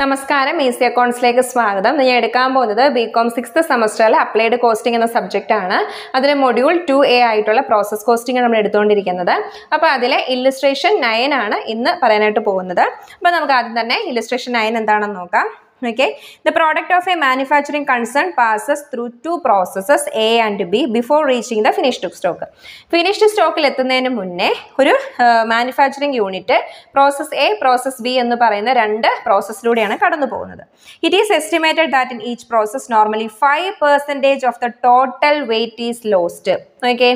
നമസ്കാരം C e അക്കൗണ്ട്സിലേക്ക് സ്വാഗതം ഞാൻ എടുക്കാൻ പോകുന്നത് ബി കോം സിക്സ്ത് സെമസ്റ്ററിലെ അപ്ലൈഡ് കോസ്റ്റിംഗ് എന്ന സബ്ജക്റ്റ് ആണ് അതിൽ മൊഡ്യൂൾ ടു എ ആയിട്ടുള്ള പ്രോസസ് കോസ്റ്റിംഗ് നമ്മൾ എടുത്തുകൊണ്ടിരിക്കുന്നത് അപ്പോൾ അതിലെ ഇല്ലുസ്ട്രേഷൻ നയൻ ആണ് ഇന്ന് പറയാനായിട്ട് പോകുന്നത് അപ്പോൾ നമുക്ക് ആദ്യം തന്നെ ഇല്ലുസ്ട്രേഷൻ നയൻ എന്താണെന്ന് നോക്കാം okay the product of a manufacturing concern passes through two processes A and B before reaching the finished stock finished സ്റ്റോക്കിൽ എത്തുന്നതിന് മുന്നേ ഒരു manufacturing unit process A process B എന്ന് പറയുന്ന രണ്ട് പ്രോസസ്സിലൂടെയാണ് കടന്നു പോകുന്നത് it is estimated that in each process normally five percentage of the total weight is lost നോക്കിയേ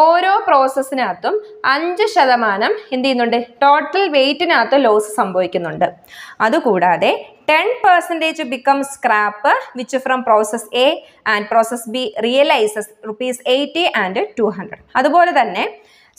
ഓരോ പ്രോസസ്സിനകത്തും അഞ്ച് ശതമാനം എന്ത് ചെയ്യുന്നുണ്ട് ടോട്ടൽ വെയിറ്റിനകത്ത് ലോസ് സംഭവിക്കുന്നുണ്ട് അതുകൂടാതെ ten percentage become scrap which from process A and process B realises rupees eighty and two hundred അതുപോലെ തന്നെ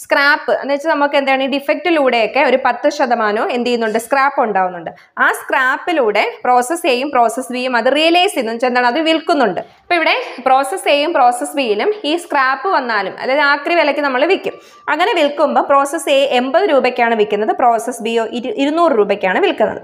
സ്ക്രാപ്പ് എന്ന് വെച്ചാൽ നമുക്ക് എന്താണ് ഈ ഡിഫക്റ്റിലൂടെയൊക്കെ ഒരു പത്ത് ശതമാനവും എന്ത് ചെയ്യുന്നുണ്ട് സ്ക്രാപ്പ് ഉണ്ടാവുന്നുണ്ട് ആ സ്ക്രാപ്പിലൂടെ പ്രോസസ് എയും പ്രോസസ് ബിയും അത് റിയലൈസ് ചെയ്യുന്നു വെച്ചാൽ എന്താണ് അത് വിൽക്കുന്നുണ്ട് അപ്പോൾ ഇവിടെ പ്രോസസ് എയും പ്രോസസ് ബിയിലും ഈ സ്ക്രാപ്പ് വന്നാലും അതായത് ആക്രി വിലയ്ക്ക് നമ്മൾ വിൽക്കും അങ്ങനെ വിൽക്കുമ്പോൾ പ്രോസസ് എ എൺപത് രൂപയ്ക്കാണ് വിൽക്കുന്നത് പ്രോസസ് ബിയോ ഇരു ഇരുന്നൂറ് രൂപയ്ക്കാണ് വിൽക്കുന്നത്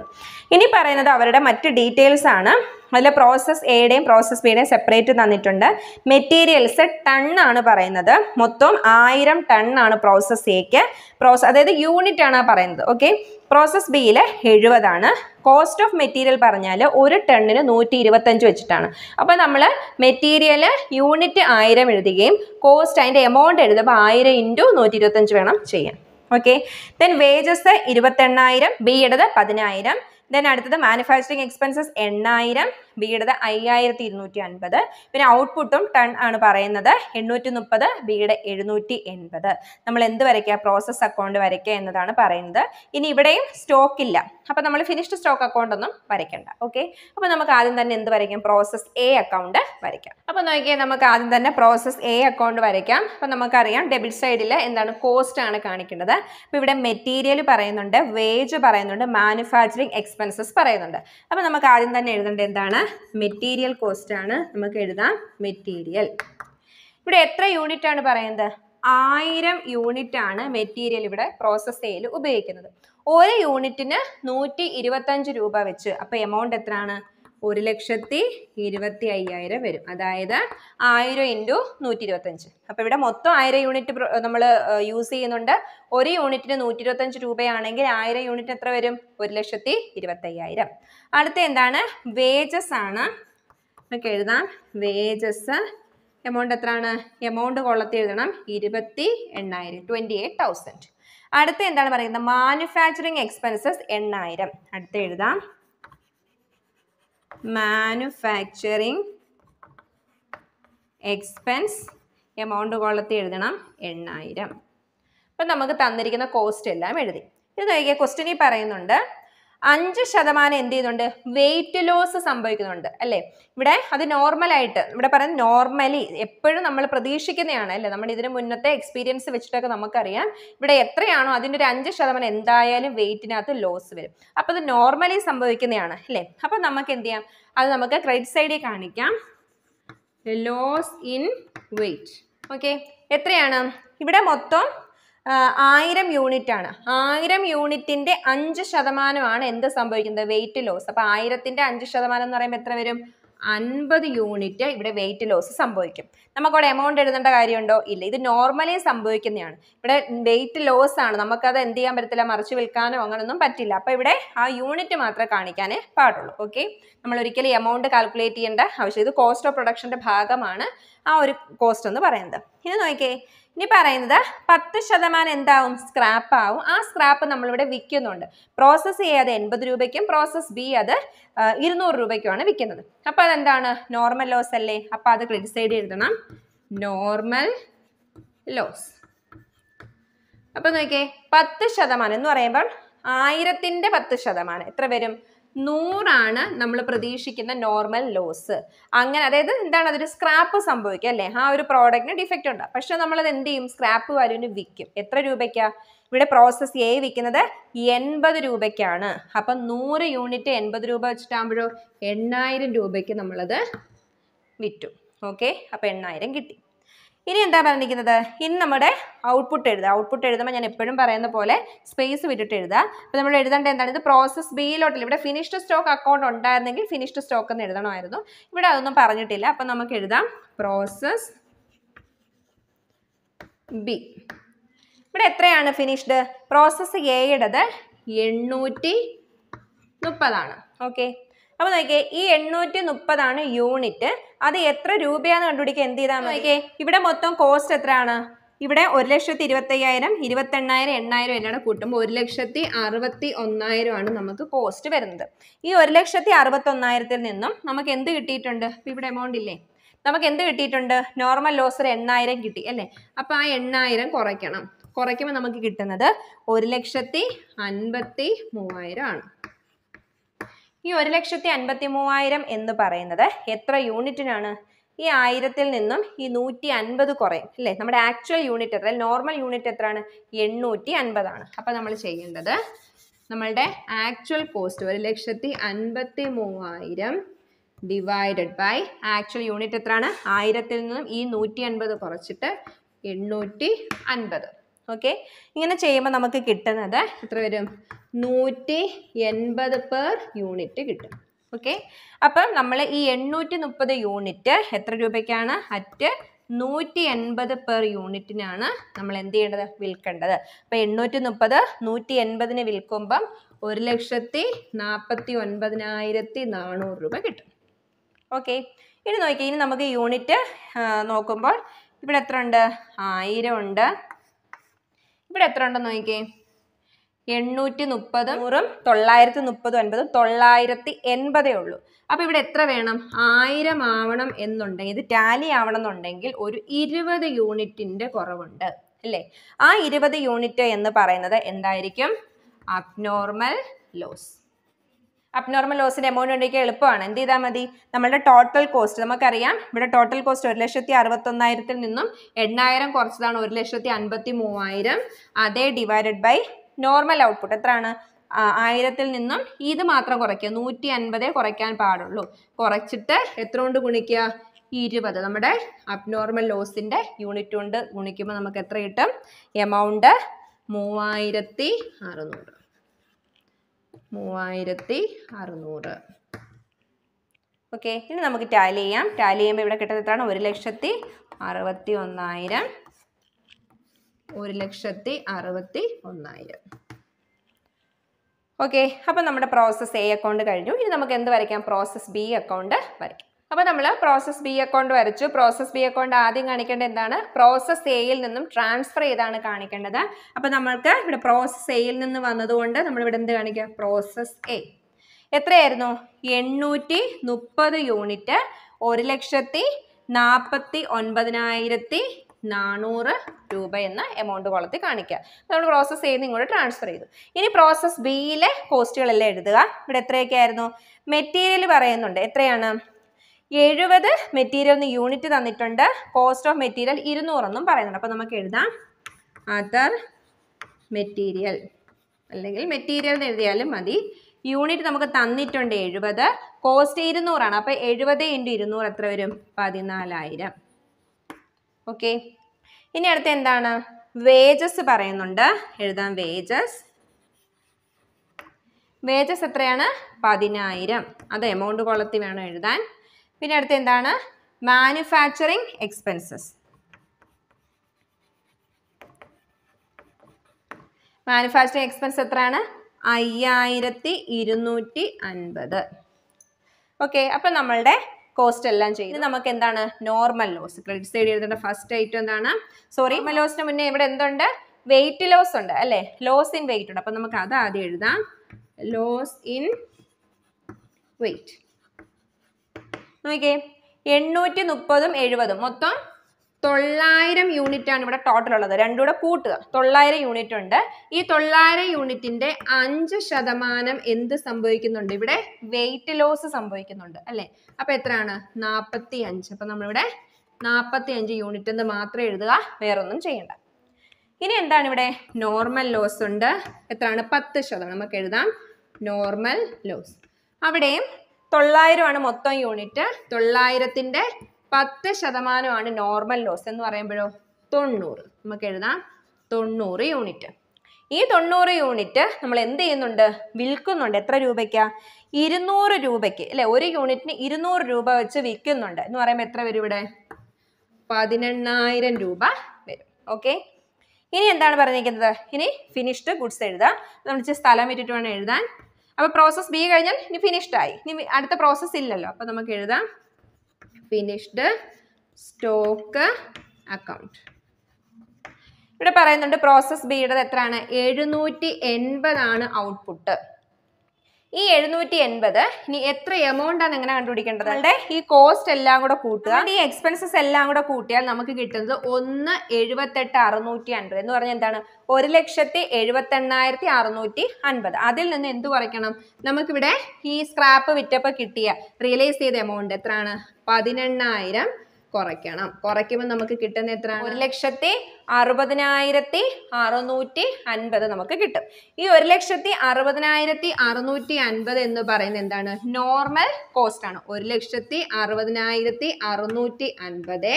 ഇനി പറയുന്നത് അവരുടെ മറ്റ് ഡീറ്റെയിൽസ് ആണ് അതിൽ പ്രോസസ് എയുടെയും പ്രോസസ് ബിയുടെയും സെപ്പറേറ്റ് തന്നിട്ടുണ്ട് മെറ്റീരിയൽസ് ടൺ ആണ് പറയുന്നത് മൊത്തം ആയിരം ടൺ ആണ് പ്രോസസ് എക്ക് പ്രോസസ് അതായത് യൂണിറ്റ് ആണ് പറയുന്നത് ഓക്കെ പ്രോസസ് ബിയിൽ എഴുപതാണ് കോസ്റ്റ് ഓഫ് മെറ്റീരിയൽ പറഞ്ഞാൽ ഒരു ടണ്ണിന് നൂറ്റി ഇരുപത്തഞ്ച് വെച്ചിട്ടാണ് അപ്പോൾ നമ്മൾ മെറ്റീരിയൽ യൂണിറ്റ് ആയിരം എഴുതുകയും കോസ്റ്റ് അതിൻ്റെ എമൗണ്ട് എഴുതുമ്പോൾ ആയിരം ഇൻറ്റു നൂറ്റി ഇരുപത്തഞ്ച് വേണം ചെയ്യാൻ ഓക്കെ ദെൻ വേജസ് ഇരുപത്തെണ്ണായിരം ബിയുടേത് പതിനായിരം ദെൻ അടുത്തത് മാനുഫാക്ചറിങ് എക്സ്പെൻസസ് എണ്ണായിരം ബിയുടെ അയ്യായിരത്തി ഇരുന്നൂറ്റി അൻപത് പിന്നെ ഔട്ട്പുട്ടും ടൺ ആണ് പറയുന്നത് എണ്ണൂറ്റി മുപ്പത് ബിയുടെ എഴുന്നൂറ്റി എൺപത് നമ്മൾ എന്ത് വരയ്ക്കുക പ്രോസസ് അക്കൗണ്ട് വരയ്ക്കുക എന്നതാണ് പറയുന്നത് ഇനി ഇവിടെയും സ്റ്റോക്ക് ഇല്ല അപ്പം നമ്മൾ ഫിനിഷ്ഡ് സ്റ്റോക്ക് അക്കൗണ്ട് ഒന്നും വരയ്ക്കണ്ട ഓക്കെ അപ്പോൾ നമുക്ക് ആദ്യം തന്നെ എന്ത് വരയ്ക്കാം പ്രോസസ് എ അക്കൗണ്ട് വരയ്ക്കാം അപ്പോൾ നോക്കിയാൽ നമുക്ക് ആദ്യം തന്നെ പ്രോസസ് എ അക്കൗണ്ട് വരയ്ക്കാം അപ്പം നമുക്കറിയാം ഡെബിറ്റ് സൈഡിൽ എന്താണ് കോസ്റ്റ് ആണ് കാണിക്കേണ്ടത് അപ്പോൾ ഇവിടെ മെറ്റീരിയൽ പറയുന്നുണ്ട് വേജ് പറയുന്നുണ്ട് മാനുഫാക്ചറിങ് എക്സ്പെൻസ് എക്സ്പെൻസസ് പറയുന്നുണ്ട് അപ്പോൾ നമുക്ക് ആദ്യം തന്നെ എഴുതേണ്ടത് എന്താണ് മെറ്റീരിയൽ കോസ്റ്റ് ആണ് നമുക്ക് എഴുതാം മെറ്റീരിയൽ ഇവിടെ എത്ര യൂണിറ്റ് ആണ് പറയുന്നത് ആയിരം യൂണിറ്റ് ആണ് മെറ്റീരിയൽ ഇവിടെ പ്രോസസ് ചെയ്യൽ ഉപയോഗിക്കുന്നത് ഒരു യൂണിറ്റിന് നൂറ്റി രൂപ വെച്ച് അപ്പോൾ എമൗണ്ട് എത്രയാണ് ഒരു ലക്ഷത്തി ഇരുപത്തി അയ്യായിരം വരും അതായത് ആയിരം ഇൻറ്റു നൂറ്റി ഇരുപത്തഞ്ച് അപ്പോൾ ഇവിടെ മൊത്തം ആയിരം യൂണിറ്റ് നമ്മൾ യൂസ് ചെയ്യുന്നുണ്ട് ഒരു യൂണിറ്റിന് നൂറ്റി ഇരുപത്തഞ്ച് രൂപയാണെങ്കിൽ ആയിരം യൂണിറ്റ് എത്ര വരും ഒരു ലക്ഷത്തി ഇരുപത്തയ്യായിരം അടുത്ത എന്താണ് വേജസ് ആണ് നമുക്ക് എഴുതാം വേജസ് എമൗണ്ട് എത്രയാണ് എമൗണ്ട് കൊള്ളത്തി എഴുതണം ഇരുപത്തി എണ്ണായിരം ട്വൻറ്റി എയ്റ്റ് തൗസൻഡ് അടുത്ത എന്താണ് പറയുന്നത് മാനുഫാക്ചറിങ് എക്സ്പെൻസസ് എണ്ണായിരം അടുത്ത എഴുതാം മാനുഫാക്ചറിങ് എക്സ്പെൻസ് എമൗണ്ട് കൊള്ളത്തി എഴുതണം എണ്ണായിരം അപ്പം നമുക്ക് തന്നിരിക്കുന്ന കോസ്റ്റ് എല്ലാം എഴുതി ഇത് കഴിക്കുക ക്വസ്റ്റിനി പറയുന്നുണ്ട് അഞ്ച് ശതമാനം എന്ത് ചെയ്യുന്നുണ്ട് വെയിറ്റ് ലോസ് സംഭവിക്കുന്നുണ്ട് അല്ലേ ഇവിടെ അത് നോർമലായിട്ട് ഇവിടെ പറയുന്നത് നോർമലി എപ്പോഴും നമ്മൾ പ്രതീക്ഷിക്കുന്നതാണ് അല്ലേ നമ്മൾ ഇതിന് മുന്നത്തെ എക്സ്പീരിയൻസ് വെച്ചിട്ടൊക്കെ നമുക്കറിയാം ഇവിടെ എത്രയാണോ അതിൻ്റെ ഒരു അഞ്ച് ശതമാനം എന്തായാലും വെയിറ്റിനകത്ത് ലോസ് വരും അപ്പോൾ അത് നോർമലി സംഭവിക്കുന്നതാണ് അല്ലേ അപ്പോൾ നമുക്ക് എന്ത് ചെയ്യാം അത് നമുക്ക് ക്രെഡിറ്റ് സൈഡിൽ കാണിക്കാം ലോസ് ഇൻ വെയിറ്റ് ഓക്കെ എത്രയാണ് ഇവിടെ മൊത്തം ആയിരം യൂണിറ്റ് ആണ് ആയിരം യൂണിറ്റിന്റെ അഞ്ച് ശതമാനമാണ് എന്ത് സംഭവിക്കുന്നത് വെയിറ്റ് ലോസ് അപ്പൊ ആയിരത്തിന്റെ അഞ്ച് ശതമാനം എന്ന് പറയുമ്പോൾ എത്ര വരും അൻപത് യൂണിറ്റ് ഇവിടെ വെയിറ്റ് ലോസ് സംഭവിക്കും നമുക്കവിടെ എമൗണ്ട് എഴുതേണ്ട കാര്യമുണ്ടോ ഇല്ല ഇത് നോർമലി സംഭവിക്കുന്നതാണ് ഇവിടെ വെയിറ്റ് ലോസ് ആണ് നമുക്കത് എന്ത് ചെയ്യാൻ പറ്റത്തില്ല മറിച്ച് വിൽക്കാനോ അങ്ങനൊന്നും പറ്റില്ല അപ്പോൾ ഇവിടെ ആ യൂണിറ്റ് മാത്രമേ കാണിക്കാനേ പാടുള്ളൂ ഓക്കെ നമ്മൾ ഒരിക്കലും എമൗണ്ട് കാൽക്കുലേറ്റ് ചെയ്യേണ്ട ആവശ്യം ഇത് കോസ്റ്റ് ഓഫ് പ്രൊഡക്ഷൻ്റെ ഭാഗമാണ് ആ ഒരു കോസ്റ്റ് എന്ന് പറയുന്നത് ഇനി നോക്കിയേ ഇനി പറയുന്നത് പത്ത് ശതമാനം എന്താവും സ്ക്രാപ്പ് ആവും ആ സ്ക്രാപ്പ് നമ്മളിവിടെ വിൽക്കുന്നുണ്ട് പ്രോസസ്സ് എ അത് എൺപത് രൂപയ്ക്കും പ്രോസസ്സ് ബി അത് ഇരുന്നൂറ് രൂപയ്ക്കുമാണ് വിൽക്കുന്നത് അപ്പോൾ അതെന്താണ് നോർമൽ ലോസ് അല്ലേ അപ്പോൾ അത് ക്രിറ്റിസൈഡ് എഴുതണം നോർമൽ ലോസ് അപ്പം നോക്കിയേ പത്ത് ശതമാനം എന്ന് പറയുമ്പോൾ ആയിരത്തിൻ്റെ പത്ത് ശതമാനം എത്ര വരും നൂറാണ് നമ്മൾ പ്രതീക്ഷിക്കുന്ന നോർമൽ ലോസ് അങ്ങനെ അതായത് എന്താണ് അതൊരു സ്ക്രാപ്പ് സംഭവിക്കുക അല്ലേ ആ ഒരു പ്രോഡക്റ്റിന് ഡിഫക്റ്റ് ഉണ്ട് പക്ഷെ നമ്മളത് എന്ത് ചെയ്യും സ്ക്രാപ്പ് വാല്യൂവിന് വിൽക്കും എത്ര രൂപയ്ക്കാ ഇവിടെ പ്രോസസ് എ വിൽക്കുന്നത് എൺപത് രൂപയ്ക്കാണ് അപ്പം നൂറ് യൂണിറ്റ് എൺപത് രൂപ വെച്ചിട്ടാകുമ്പോഴോ എണ്ണായിരം രൂപയ്ക്ക് നമ്മളത് വിറ്റു ഓക്കെ അപ്പം എണ്ണായിരം കിട്ടി ഇനി എന്താ പറഞ്ഞിരിക്കുന്നത് ഇനി നമ്മുടെ ഔട്ട്പുട്ട് എഴുതുക ഔട്ട്പുട്ട് എഴുതുമ്പോൾ ഞാൻ എപ്പോഴും പറയുന്ന പോലെ സ്പേസ് വിട്ടിട്ട് എഴുതുക അപ്പോൾ നമ്മൾ എഴുതേണ്ട എന്താണ് ഇത് പ്രോസസ് ബിയിലോട്ടില്ല ഇവിടെ ഫിനിഷ്ഡ് സ്റ്റോക്ക് അക്കൗണ്ട് ഉണ്ടായിരുന്നെങ്കിൽ ഫിനിഷ്ഡ് സ്റ്റോക്ക് എന്ന് എഴുതണമായിരുന്നു ഇവിടെ അതൊന്നും പറഞ്ഞിട്ടില്ല അപ്പം നമുക്ക് എഴുതാം പ്രോസസ് ബി ഇവിടെ എത്രയാണ് ഫിനിഷ്ഡ് പ്രോസസ് എയുടേത് എണ്ണൂറ്റി മുപ്പതാണ് ഓക്കെ അപ്പോൾ നോക്കിയേ ഈ എണ്ണൂറ്റി മുപ്പതാണ് യൂണിറ്റ് അത് എത്ര രൂപയാന്ന് കണ്ടുപിടിക്കുക എന്ത് ചെയ്താൽ നോക്കിയേ ഇവിടെ മൊത്തം കോസ്റ്റ് എത്രയാണ് ഇവിടെ ഒരു ലക്ഷത്തി ഇരുപത്തയ്യായിരം ഇരുപത്തെണ്ണായിരം എണ്ണായിരം എല്ലാം കൂട്ടുമ്പോൾ ഒരു ലക്ഷത്തി അറുപത്തി ഒന്നായിരമാണ് നമുക്ക് കോസ്റ്റ് വരുന്നത് ഈ ഒരു ലക്ഷത്തി അറുപത്തൊന്നായിരത്തിൽ നിന്നും നമുക്ക് എന്ത് കിട്ടിയിട്ടുണ്ട് ഇവിടെ എമൗണ്ട് ഇല്ലേ നമുക്ക് എന്ത് കിട്ടിയിട്ടുണ്ട് നോർമൽ ലോസ് ഒരു എണ്ണായിരം കിട്ടി അല്ലേ അപ്പോൾ ആ എണ്ണായിരം കുറയ്ക്കണം കുറയ്ക്കുമ്പോൾ നമുക്ക് കിട്ടുന്നത് ഒരു ലക്ഷത്തി അൻപത്തി മൂവായിരം ആണ് ഈ ഒരു ലക്ഷത്തി അൻപത്തി മൂവായിരം എന്ന് പറയുന്നത് എത്ര യൂണിറ്റിനാണ് ഈ ആയിരത്തിൽ നിന്നും ഈ നൂറ്റി അൻപത് കുറയും അല്ലേ നമ്മുടെ ആക്ച്വൽ യൂണിറ്റ് എത്ര നോർമൽ യൂണിറ്റ് എത്രയാണ് എണ്ണൂറ്റി അൻപതാണ് അപ്പം നമ്മൾ ചെയ്യേണ്ടത് നമ്മളുടെ ആക്ച്വൽ കോസ്റ്റ് ഒരു ലക്ഷത്തി അൻപത്തി മൂവായിരം ഡിവൈഡഡ് ബൈ ആക്ച്വൽ യൂണിറ്റ് എത്രയാണ് ആയിരത്തിൽ നിന്നും ഈ നൂറ്റി അൻപത് കുറച്ചിട്ട് എണ്ണൂറ്റി അൻപത് ഓക്കെ ഇങ്ങനെ ചെയ്യുമ്പോൾ നമുക്ക് കിട്ടുന്നത് എത്ര വരും നൂറ്റി എൺപത് പെർ യൂണിറ്റ് കിട്ടും ഓക്കെ അപ്പം നമ്മൾ ഈ എണ്ണൂറ്റി മുപ്പത് യൂണിറ്റ് എത്ര രൂപയ്ക്കാണ് അറ്റ് നൂറ്റി എൺപത് പെർ യൂണിറ്റിനാണ് നമ്മൾ എന്ത് ചെയ്യേണ്ടത് വിൽക്കേണ്ടത് അപ്പം എണ്ണൂറ്റി മുപ്പത് നൂറ്റി എൺപതിന് വിൽക്കുമ്പം ഒരു ലക്ഷത്തി നാൽപ്പത്തി ഒൻപതിനായിരത്തി നാനൂറ് രൂപ കിട്ടും ഓക്കെ ഇനി നോക്കി ഇനി നമുക്ക് യൂണിറ്റ് നോക്കുമ്പോൾ ഇവിടെ എത്ര ഉണ്ട് ആയിരം ഉണ്ട് ഇവിടെ എത്ര ഉണ്ടെന്ന് നോക്കിക്കേ എണ്ണൂറ്റി മുപ്പതും നൂറും തൊള്ളായിരത്തി മുപ്പതും അൻപതും തൊള്ളായിരത്തി എൺപതേ ഉള്ളൂ അപ്പോൾ ഇവിടെ എത്ര വേണം ആയിരം ആവണം എന്നുണ്ടെങ്കിൽ ഇത് ടാലി ആവണം എന്നുണ്ടെങ്കിൽ ഒരു ഇരുപത് യൂണിറ്റിൻ്റെ കുറവുണ്ട് അല്ലേ ആ ഇരുപത് യൂണിറ്റ് എന്ന് പറയുന്നത് എന്തായിരിക്കും അബ്നോർമൽ ലോസ് അബ്നോർമൽ ലോസിൻ്റെ എമൗണ്ട് ഉണ്ടെങ്കിൽ എളുപ്പമാണ് എന്ത് ചെയ്താൽ മതി നമ്മുടെ ടോട്ടൽ കോസ്റ്റ് നമുക്കറിയാം ഇവിടെ ടോട്ടൽ കോസ്റ്റ് ഒരു ലക്ഷത്തി അറുപത്തൊന്നായിരത്തിൽ നിന്നും എണ്ണായിരം കുറച്ചതാണ് ഒരു ലക്ഷത്തി അൻപത്തി മൂവായിരം അതേ ഡിവൈഡഡ് ബൈ നോർമൽ ഔട്ട്പുട്ട് എത്രയാണ് ആയിരത്തിൽ നിന്നും ഇത് മാത്രം കുറയ്ക്കുക നൂറ്റി അൻപതേ കുറയ്ക്കാൻ പാടുള്ളൂ കുറച്ചിട്ട് എത്ര കൊണ്ട് ഗുണിക്കുക ഇരുപത് നമ്മുടെ അബ്നോർമൽ ലോസിൻ്റെ യൂണിറ്റ് കൊണ്ട് ഗുണിക്കുമ്പോൾ നമുക്ക് എത്ര കിട്ടും എമൗണ്ട് മൂവായിരത്തി അറുന്നൂറ് മൂവായിരത്തി അറുന്നൂറ് ഓക്കെ ഇനി നമുക്ക് ടാലി ചെയ്യാം ടാലി ചെയ്യുമ്പോൾ ഇവിടെ കിട്ടുന്നതാണ് ഒരു ലക്ഷത്തി അറുപത്തി ഒന്നായിരം ഒരു ലക്ഷത്തി അറുപത്തി ഒന്നായിരം ഓക്കെ അപ്പം നമ്മുടെ പ്രോസസ്സ് എ അക്കൗണ്ട് കഴിഞ്ഞു ഇനി നമുക്ക് എന്ത് വരയ്ക്കാം പ്രോസസ്സ് ബി അക്കൗണ്ട് വരയ്ക്കാം അപ്പോൾ നമ്മൾ പ്രോസസ് ബി അക്കൗണ്ട് വരച്ചു പ്രോസസ് ബി അക്കൗണ്ട് ആദ്യം കാണിക്കേണ്ടത് എന്താണ് പ്രോസസ് എയിൽ നിന്നും ട്രാൻസ്ഫർ ചെയ്താണ് കാണിക്കേണ്ടത് അപ്പോൾ നമ്മൾക്ക് ഇവിടെ പ്രോസസ് എയിൽ നിന്ന് വന്നതുകൊണ്ട് നമ്മളിവിടെ എന്ത് കാണിക്കുക പ്രോസസ് എ എത്രയായിരുന്നു എണ്ണൂറ്റി മുപ്പത് യൂണിറ്റ് ഒരു ലക്ഷത്തി നാൽപ്പത്തി ഒൻപതിനായിരത്തി നാനൂറ് രൂപ എന്ന എമൗണ്ട് കൊളത്തിൽ കാണിക്കുക നമ്മൾ പ്രോസസ് ചെയ്ത് ഇങ്ങോട്ട് ട്രാൻസ്ഫർ ചെയ്തു ഇനി പ്രോസസ് ബിയിലെ കോസ്റ്റുകളെല്ലാം എഴുതുക ഇവിടെ എത്രയൊക്കെ ആയിരുന്നു മെറ്റീരിയൽ പറയുന്നുണ്ട് എത്രയാണ് എഴുപത് മെറ്റീരിയലിന് യൂണിറ്റ് തന്നിട്ടുണ്ട് കോസ്റ്റ് ഓഫ് മെറ്റീരിയൽ ഇരുന്നൂറെന്നും പറയുന്നുണ്ട് അപ്പോൾ നമുക്ക് എഴുതാം അതർ മെറ്റീരിയൽ അല്ലെങ്കിൽ മെറ്റീരിയൽ എന്ന് എഴുതിയാലും മതി യൂണിറ്റ് നമുക്ക് തന്നിട്ടുണ്ട് എഴുപത് കോസ്റ്റ് ഇരുന്നൂറാണ് അപ്പോൾ എഴുപത് ഇൻറ്റു ഇരുന്നൂറ് എത്ര വരും പതിനാലായിരം ഓക്കെ ഇനി അടുത്ത എന്താണ് വേജസ് പറയുന്നുണ്ട് എഴുതാം വേജസ് വേജസ് എത്രയാണ് പതിനായിരം അത് എമൗണ്ട് കോളത്തിൽ വേണം എഴുതാൻ പിന്നെ അടുത്ത എന്താണ് മാനുഫാക്ചറിങ് എക്സ്പെൻസസ് മാനുഫാക്ചറിങ് എക്സ്പെൻസ് എത്രയാണ് അയ്യായിരത്തി ഇരുന്നൂറ്റി അൻപത് ഓക്കെ അപ്പൊ നമ്മളുടെ കോസ്റ്റ് എല്ലാം ചെയ്ത് നമുക്ക് എന്താണ് നോർമൽ ലോസ് ക്രെഡിറ്റ് സൈഡ് എഴുതേണ്ട ഫസ്റ്റ് ഐറ്റം എന്താണ് സോറി നോർമൽ ലോസിന് മുന്നേ ഇവിടെ എന്തുണ്ട് വെയിറ്റ് ലോസ് ഉണ്ട് അല്ലേ ലോസ് ഇൻ വെയിറ്റ് ഉണ്ട് അപ്പൊ നമുക്ക് അത് ആദ്യം എഴുതാം ലോസ് ഇൻ വെയിറ്റ് നോക്കിയേ എണ്ണൂറ്റി മുപ്പതും എഴുപതും മൊത്തം തൊള്ളായിരം യൂണിറ്റ് ആണ് ഇവിടെ ടോട്ടൽ ഉള്ളത് രണ്ടുകൂടെ കൂട്ടുക തൊള്ളായിരം യൂണിറ്റ് ഉണ്ട് ഈ തൊള്ളായിരം യൂണിറ്റിന്റെ അഞ്ച് ശതമാനം എന്ത് സംഭവിക്കുന്നുണ്ട് ഇവിടെ വെയിറ്റ് ലോസ് സംഭവിക്കുന്നുണ്ട് അല്ലേ അപ്പൊ എത്രയാണ് നാൽപ്പത്തി അഞ്ച് അപ്പൊ നമ്മളിവിടെ നാൽപ്പത്തി അഞ്ച് യൂണിറ്റ് എന്ന് മാത്രം എഴുതുക വേറൊന്നും ചെയ്യണ്ട ഇനി എന്താണ് ഇവിടെ നോർമൽ ലോസ് ഉണ്ട് എത്രയാണ് പത്ത് ശതമാനം നമുക്ക് എഴുതാം നോർമൽ ലോസ് അവിടെയും തൊള്ളായിരമാണ് മൊത്തം യൂണിറ്റ് തൊള്ളായിരത്തിൻ്റെ പത്ത് ശതമാനമാണ് നോർമൽ ലോസ് എന്ന് പറയുമ്പോഴോ തൊണ്ണൂറ് നമുക്ക് എഴുതാം തൊണ്ണൂറ് യൂണിറ്റ് ഈ തൊണ്ണൂറ് യൂണിറ്റ് നമ്മൾ എന്ത് ചെയ്യുന്നുണ്ട് വിൽക്കുന്നുണ്ട് എത്ര രൂപയ്ക്ക് ഇരുന്നൂറ് രൂപയ്ക്ക് അല്ലെ ഒരു യൂണിറ്റിന് ഇരുന്നൂറ് രൂപ വെച്ച് വിൽക്കുന്നുണ്ട് എന്ന് പറയുമ്പോൾ എത്ര വരും ഇവിടെ പതിനെണ്ണായിരം രൂപ വരും ഓക്കെ ഇനി എന്താണ് പറഞ്ഞിരിക്കുന്നത് ഇനി ഫിനിഷ്ഡ് ഗുഡ്സ് എഴുതാം നമ്മൾ സ്ഥലം ഇട്ടിട്ട് വേണം എഴുതാൻ അപ്പോൾ പ്രോസസ് ബി കഴിഞ്ഞാൽ ഇനി ഫിനിഷ്ഡ് ആയി ഇനി അടുത്ത പ്രോസസ് ഇല്ലല്ലോ അപ്പോൾ നമുക്ക് എഴുതാം ഫിനിഷ്ഡ് സ്റ്റോക്ക് അക്കൗണ്ട് ഇവിടെ പറയുന്നുണ്ട് പ്രോസസ് ബിയുടെ എത്രയാണ് എഴുന്നൂറ്റി എൺപതാണ് ഔട്ട്പുട്ട് ഈ എഴുന്നൂറ്റി എൺപത് ഇനി എത്ര എമൗണ്ട് ആണ് എങ്ങനെ കണ്ടുപിടിക്കേണ്ടത് നമ്മുടെ ഈ കോസ്റ്റ് എല്ലാം കൂടെ കൂട്ടുക ഈ എക്സ്പെൻസസ് എല്ലാം കൂടെ കൂട്ടിയാൽ നമുക്ക് കിട്ടുന്നത് ഒന്ന് എഴുപത്തെട്ട് അറുന്നൂറ്റി അൻപത് എന്ന് പറഞ്ഞാൽ എന്താണ് ഒരു ലക്ഷത്തി എഴുപത്തെണ്ണായിരത്തി അറുന്നൂറ്റി അൻപത് അതിൽ നിന്ന് എന്ത് കുറയ്ക്കണം നമുക്കിവിടെ ഈ സ്ക്രാപ്പ് വിറ്റപ്പോൾ കിട്ടിയ റിയലൈസ് ചെയ്ത എമൗണ്ട് എത്രയാണ് പതിനെണ്ണായിരം കുറയ്ക്കണം കുറയ്ക്കുമ്പോൾ നമുക്ക് കിട്ടുന്ന എത്ര ഒരു ലക്ഷത്തി അറുപതിനായിരത്തി അറുന്നൂറ്റി അൻപത് നമുക്ക് കിട്ടും ഈ ഒരു ലക്ഷത്തി അറുപതിനായിരത്തി അറുന്നൂറ്റി അൻപത് എന്ന് പറയുന്നത് എന്താണ് നോർമൽ കോസ്റ്റ് ആണ് ഒരു ലക്ഷത്തി അറുപതിനായിരത്തി അറുന്നൂറ്റി അൻപത്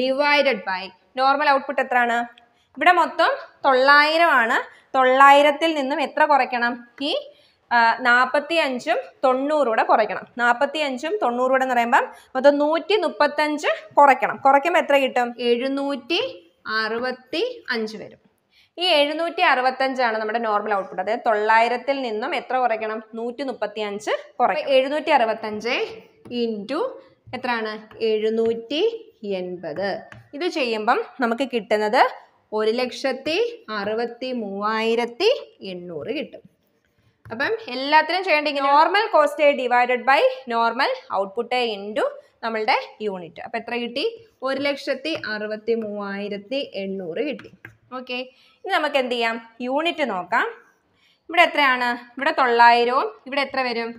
ഡിവൈഡഡ് ബൈ നോർമൽ ഔട്ട്പുട്ട് എത്രയാണ് ഇവിടെ മൊത്തം തൊള്ളായിരം ആണ് തൊള്ളായിരത്തിൽ നിന്നും എത്ര കുറയ്ക്കണം ഈ നാൽപ്പത്തി അഞ്ചും തൊണ്ണൂറൂടെ കുറയ്ക്കണം നാൽപ്പത്തി അഞ്ചും തൊണ്ണൂറൂടെ എന്ന് പറയുമ്പം മൊത്തം നൂറ്റി മുപ്പത്തഞ്ച് കുറയ്ക്കണം കുറയ്ക്കുമ്പോൾ എത്ര കിട്ടും എഴുന്നൂറ്റി അറുപത്തി അഞ്ച് വരും ഈ എഴുന്നൂറ്റി അറുപത്തഞ്ചാണ് നമ്മുടെ നോർമൽ ഔട്ട്പുട്ട് അതായത് തൊള്ളായിരത്തിൽ നിന്നും എത്ര കുറയ്ക്കണം നൂറ്റി മുപ്പത്തി അഞ്ച് കുറയ്ക്കും എഴുന്നൂറ്റി അറുപത്തഞ്ച് ഇൻറ്റു എത്രയാണ് എഴുന്നൂറ്റി എൺപത് ഇത് ചെയ്യുമ്പം നമുക്ക് കിട്ടുന്നത് ഒരു ലക്ഷത്തി അറുപത്തി മൂവായിരത്തി എണ്ണൂറ് കിട്ടും അപ്പം എല്ലാത്തിനും ചെയ്യേണ്ട normal cost divided by normal output into നമ്മളുടെ യൂണിറ്റ് അപ്പം എത്ര കിട്ടി ഒരു ലക്ഷത്തി അറുപത്തി മൂവായിരത്തി എണ്ണൂറ് കിട്ടി ഓക്കെ ഇനി നമുക്ക് എന്ത് ചെയ്യാം യൂണിറ്റ് നോക്കാം ഇവിടെ എത്രയാണ് ഇവിടെ തൊള്ളായിരവും ഇവിടെ എത്ര വരും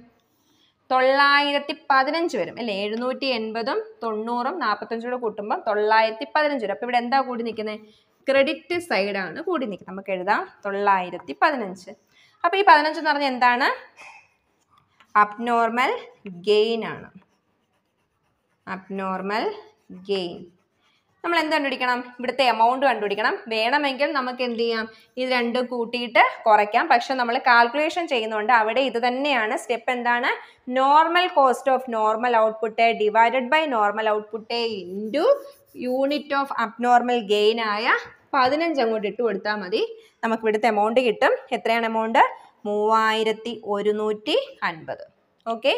തൊള്ളായിരത്തി പതിനഞ്ച് വരും അല്ലേ എഴുന്നൂറ്റി എൺപതും തൊണ്ണൂറും നാൽപ്പത്തഞ്ചൂടെ കൂട്ടുമ്പോൾ തൊള്ളായിരത്തി പതിനഞ്ച് വരും അപ്പം ഇവിടെ എന്താ കൂടി നിൽക്കുന്നത് ക്രെഡിറ്റ് സൈഡാണ് കൂടി നിൽക്കുന്നത് നമുക്ക് എഴുതാം തൊള്ളായിരത്തി പതിനഞ്ച് അപ്പോൾ ഈ പതിനഞ്ചെന്ന് പറഞ്ഞാൽ എന്താണ് അബ്നോർമൽ ഗെയിൻ ആണ് അബ്നോർമൽ ഗെയിൻ നമ്മൾ എന്ത് കണ്ടുപിടിക്കണം ഇവിടുത്തെ എമൗണ്ട് കണ്ടുപിടിക്കണം വേണമെങ്കിൽ നമുക്ക് എന്ത് ചെയ്യാം ഇത് രണ്ടും കൂട്ടിയിട്ട് കുറയ്ക്കാം പക്ഷെ നമ്മൾ കാൽക്കുലേഷൻ ചെയ്യുന്നുണ്ട് അവിടെ ഇത് തന്നെയാണ് സ്റ്റെപ്പ് എന്താണ് normal cost of normal output divided by normal output into unit of abnormal gain ആയ പതിനഞ്ച് അങ്ങോട്ട് ഇട്ട് കൊടുത്താൽ മതി നമുക്ക് ഇവിടുത്തെ എമൗണ്ട് കിട്ടും എത്രയാണ് എമൗണ്ട് മൂവായിരത്തി ഒരുന്നൂറ്റി അൻപത് ഓക്കെ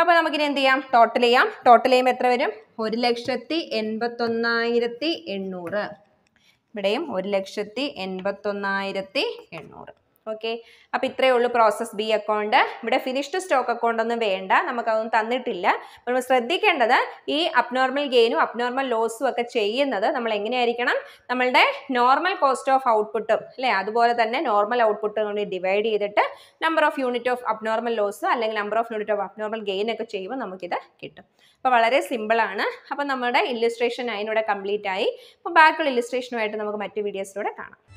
അപ്പോൾ നമുക്കിനി എന്ത് ചെയ്യാം ടോട്ടൽ ചെയ്യാം ടോട്ടൽ ചെയ്യുമ്പോൾ എത്ര വരും ഒരു ലക്ഷത്തി എൺപത്തൊന്നായിരത്തി എണ്ണൂറ് ഇവിടെയും ഒരു ലക്ഷത്തി എൺപത്തൊന്നായിരത്തി എണ്ണൂറ് ഓക്കെ അപ്പോൾ ഇത്രയേ ഉള്ളൂ പ്രോസസ് ബി അക്കൗണ്ട് ഇവിടെ ഫിനിഷ്ഡ് സ്റ്റോക്ക് അക്കൗണ്ട് ഒന്നും വേണ്ട നമുക്കതൊന്നും തന്നിട്ടില്ല നമ്മൾ ശ്രദ്ധിക്കേണ്ടത് ഈ അബ്നോർമൽ ഗെയിനും അബ്നോർമൽ ലോസും ഒക്കെ ചെയ്യുന്നത് നമ്മൾ എങ്ങനെയായിരിക്കണം നമ്മളുടെ നോർമൽ കോസ്റ്റ് ഓഫ് ഔട്ട്പുട്ടും അല്ലേ അതുപോലെ തന്നെ നോർമൽ ഔട്ട്പുട്ടും കൂടി ഡിവൈഡ് ചെയ്തിട്ട് number of unit of abnormal loss അല്ലെങ്കിൽ number of unit of abnormal gain ഒക്കെ ചെയ്യുമ്പോൾ നമുക്കിത് കിട്ടും അപ്പോൾ വളരെ സിമ്പിളാണ് അപ്പോൾ നമ്മുടെ ഇല്ലുസ്ട്രേഷൻ അതിനൂടെ കംപ്ലീറ്റ് ആയി അപ്പോൾ ബാക്കിയുള്ള ഇല്ലുസ്ട്രേഷനുമായിട്ട് നമുക്ക് മറ്റ് വീഡിയോസിലൂടെ കാണാം